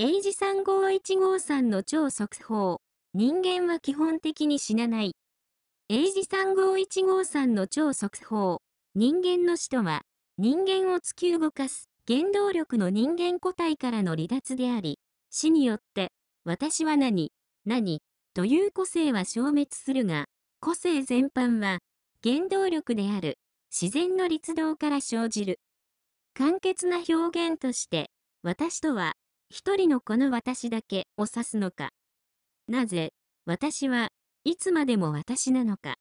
英字3 5 1さんの超速報。人間は基本的に死なない。英字3 5 1 5 3の超速報。人間の死とは、人間を突き動かす原動力の人間個体からの離脱であり、死によって、私は何、何、という個性は消滅するが、個性全般は、原動力である、自然の律動から生じる。簡潔な表現として、私とは、一人のこの私だけを指すのか。なぜ、私はいつまでも私なのか。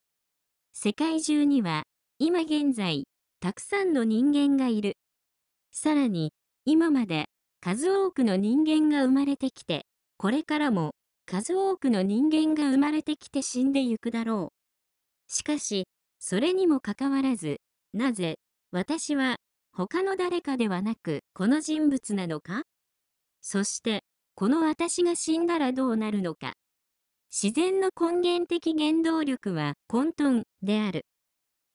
世界中には、今現在、たくさんの人間がいる。さらに、今まで数多くの人間が生まれてきて、これからも数多くの人間が生まれてきて死んでゆくだろう。しかし、それにもかかわらず、なぜ、私は他の誰かではなくこの人物なのかそして、この私が死んだらどうなるのか。自然の根源的原動力は混沌である。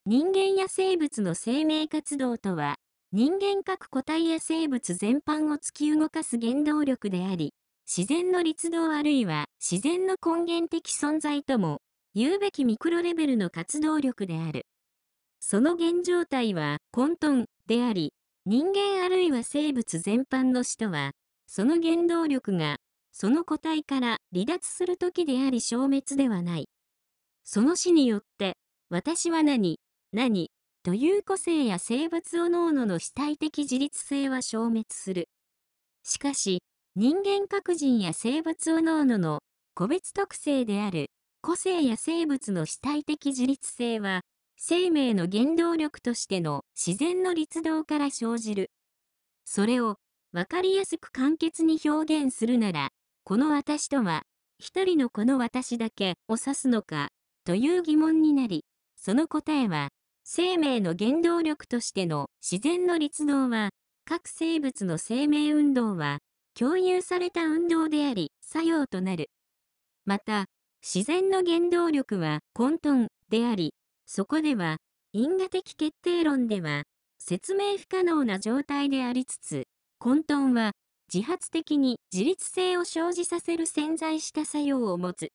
人間や生物の生命活動とは、人間各個体や生物全般を突き動かす原動力であり、自然の律動あるいは自然の根源的存在とも言うべきミクロレベルの活動力である。その現状態は混沌であり、人間あるいは生物全般の死とはその原動力が、その個体から離脱する時であり消滅ではない。その死によって、私は何、何、という個性や生物を脳のの主体的自律性は消滅する。しかし、人間各人や生物を脳のの個別特性である個性や生物の主体的自律性は、生命の原動力としての自然の律動から生じる。それをわかりやすく簡潔に表現するなら、この私とは、一人のこの私だけを指すのか、という疑問になり、その答えは、生命の原動力としての自然の律動は、各生物の生命運動は、共有された運動であり、作用となる。また、自然の原動力は混沌であり、そこでは、因果的決定論では、説明不可能な状態でありつつ、混沌は自発的に自律性を生じさせる潜在した作用を持つ。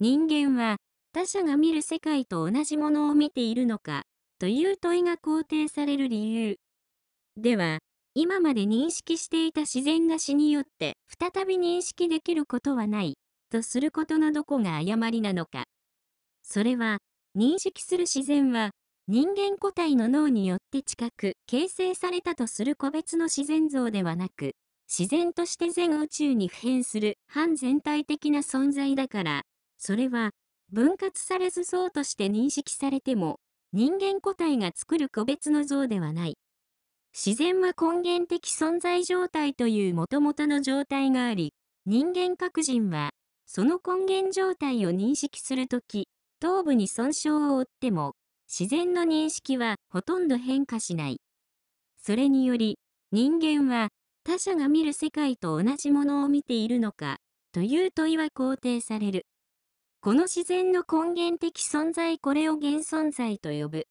人間は他者が見る世界と同じものを見ているのかという問いが肯定される理由。では、今まで認識していた自然が死によって再び認識できることはないとすることのどこが誤りなのか。それは、認識する自然は人間個体の脳によって近く形成されたとする個別の自然像ではなく、自然として全宇宙に普遍する反全体的な存在だから、それは分割されず像として認識されても、人間個体が作る個別の像ではない。自然は根源的存在状態というもともとの状態があり、人間各人は、その根源状態を認識するとき、頭部に損傷を負っても、自然の認識はほとんど変化しない。それにより、人間は他者が見る世界と同じものを見ているのか、という問いは肯定される。この自然の根源的存在これを現存在と呼ぶ。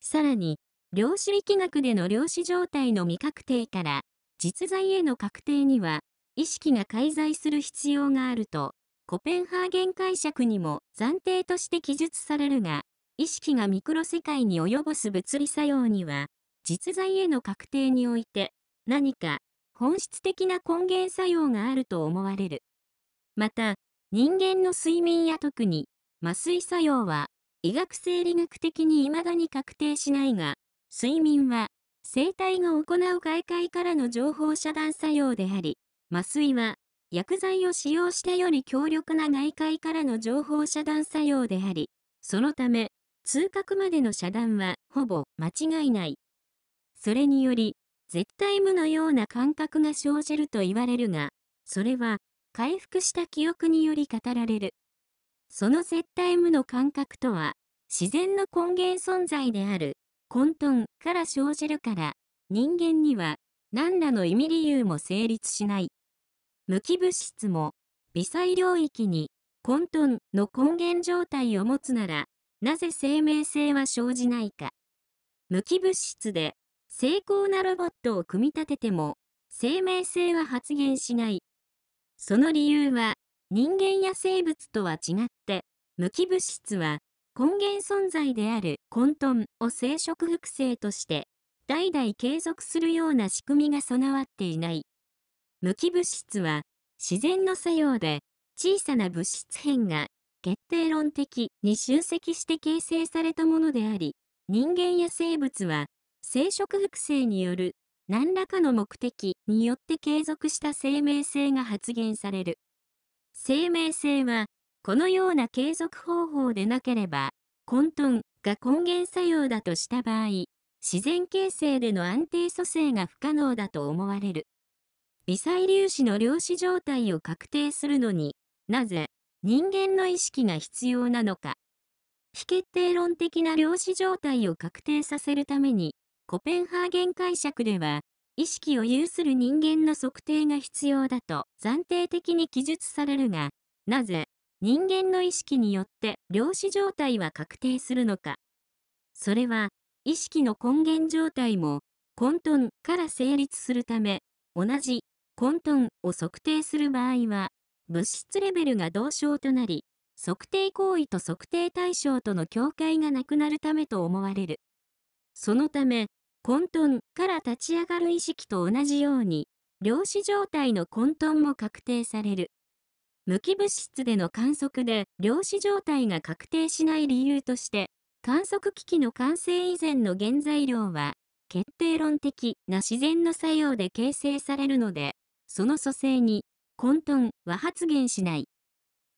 さらに、量子力学での量子状態の未確定から、実在への確定には、意識が介在する必要があると、コペンハーゲン解釈にも暫定として記述されるが、意識がミクロ世界に及ぼす物理作用には、実在への確定において、何か本質的な根源作用があると思われる。また、人間の睡眠や特に麻酔作用は、医学生理学的に未だに確定しないが、睡眠は、生体が行う外界からの情報遮断作用であり、麻酔は、薬剤を使用してより強力な外界からの情報遮断作用であり、そのため、通覚までの遮断はほぼ間違いない。それにより、絶対無のような感覚が生じると言われるが、それは回復した記憶により語られる。その絶対無の感覚とは、自然の根源存在である混沌から生じるから、人間には何らの意味理由も成立しない。無機物質も微細領域に混沌の根源状態を持つなら、なぜ生命性は生じないか。無機物質で、精巧なロボットを組み立てても、生命性は発現しない。その理由は、人間や生物とは違って、無機物質は、根源存在である混沌を生殖複製として、代々継続するような仕組みが備わっていない。無機物質は、自然の作用で、小さな物質片が決定論的に集積して形成されたものであり、人間や生物は生殖複製による何らかの目的によって継続した生命性が発現される。生命性はこのような継続方法でなければ混沌が根源作用だとした場合、自然形成での安定蘇生が不可能だと思われる。微細粒子の量子状態を確定するのになぜ人間の意識が必要なのか。非決定論的な量子状態を確定させるために、コペンハーゲン解釈では、意識を有する人間の測定が必要だと暫定的に記述されるが、なぜ人間の意識によって量子状態は確定するのか。それは意識の根源状態も混沌から成立するため、同じ混沌を測定する場合は物質レベルが同床となり、測定行為と測定対象との境界がなくなるためと思われる。そのため、混沌から立ち上がる意識と同じように、量子状態の混沌も確定される。無機物質での観測で量子状態が確定しない理由として、観測機器の完成以前の原材料は、決定論的な自然の作用で形成されるので、その組成に混沌は発現しない。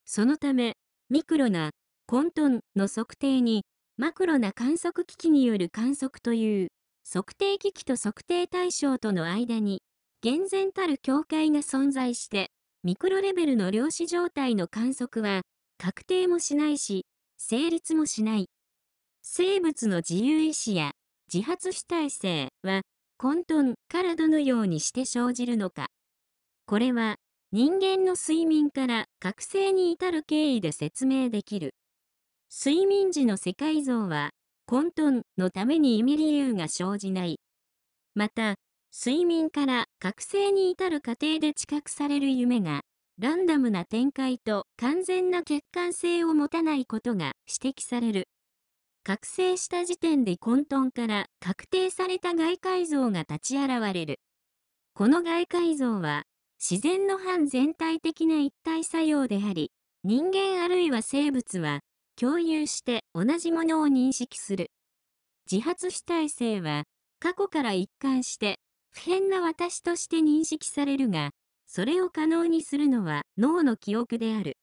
そのため、ミクロな混沌の測定に、マクロな観測機器による観測という、測定機器と測定対象との間に、厳然たる境界が存在して、ミクロレベルの量子状態の観測は、確定もしないし、成立もしない。生物の自由意志や自発主体性は混沌からどのようにして生じるのか。これは人間の睡眠から覚醒に至る経緯で説明できる。睡眠時の世界像は、混沌のために意味理由が生じない。また、睡眠から覚醒に至る過程で知覚される夢が、ランダムな展開と完全な欠陥性を持たないことが指摘される。覚醒した時点で混沌から確定された外界像が立ち現れる。この外界像は自然の反全体的な一体作用であり、人間あるいは生物は共有して同じものを認識する。自発主体性は過去から一貫して普遍な私として認識されるが、それを可能にするのは脳の記憶である。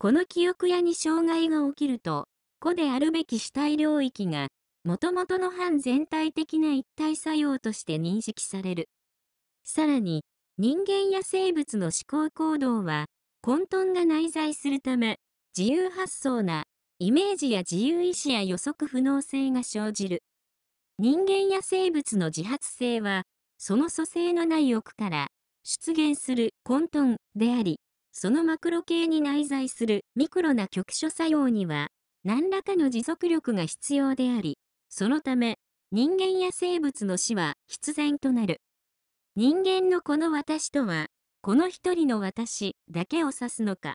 この記憶やに障害が起きると、個であるべき主体領域が、もともとの反全体的な一体作用として認識される。さらに、人間や生物の思考行動は混沌が内在するため自由発想なイメージや自由意志や予測不能性が生じる人間や生物の自発性はその蘇生のない奥から出現する混沌でありそのマクロ系に内在するミクロな局所作用には何らかの持続力が必要でありそのため人間や生物の死は必然となる。人間のこの私とは、この一人の私だけを指すのか。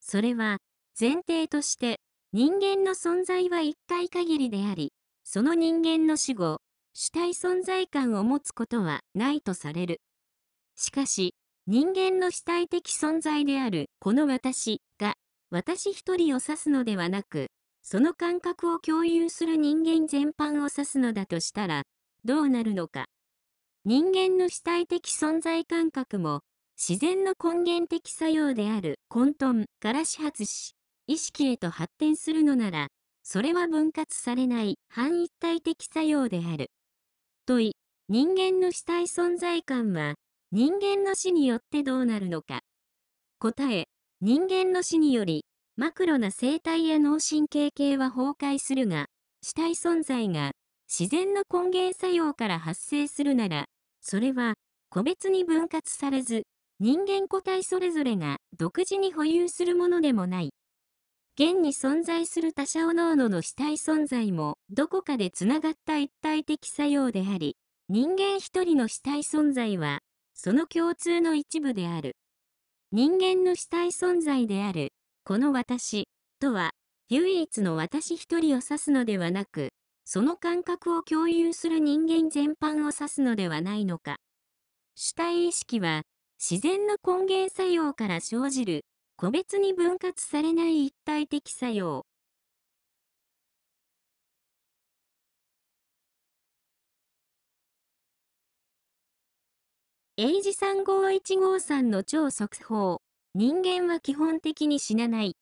それは、前提として、人間の存在は一回限りであり、その人間の死後、主体存在感を持つことはないとされる。しかし、人間の主体的存在であるこの私が、私一人を指すのではなく、その感覚を共有する人間全般を指すのだとしたら、どうなるのか。人間の主体的存在感覚も、自然の根源的作用である混沌から始発し、意識へと発展するのなら、それは分割されない反一体的作用である。問い、人間の主体存在感は、人間の死によってどうなるのか。答え、人間の死により、マクロな生態や脳神経系は崩壊するが、主体存在が自然の根源作用から発生するなら、それは個別に分割されず、人間個体それぞれが独自に保有するものでもない。現に存在する他者おのおのの主体存在も、どこかでつながった一体的作用であり、人間一人の主体存在は、その共通の一部である。人間の主体存在である、この私、とは、唯一の私一人を指すのではなく、その感覚を共有する人間全般を指すのではないのか。主体意識は、自然の根源作用から生じる、個別に分割されない一体的作用。英字3 5 1 5 3の超速報。人間は基本的に死なない。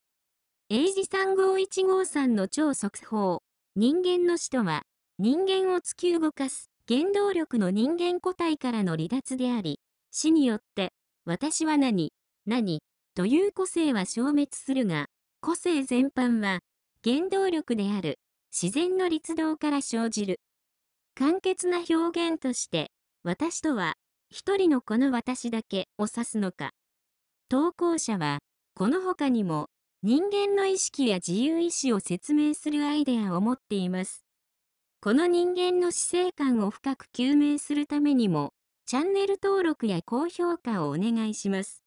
英字3 5 1 5 3の超速報。人間の死とは、人間を突き動かす原動力の人間個体からの離脱であり、死によって、私は何、何、という個性は消滅するが、個性全般は、原動力である、自然の律動から生じる。簡潔な表現として、私とは、一人のこの私だけを指すのか。投稿者は、この他にも、人間の意識や自由意志を説明するアイデアを持っています。この人間の死生観を深く究明するためにも、チャンネル登録や高評価をお願いします。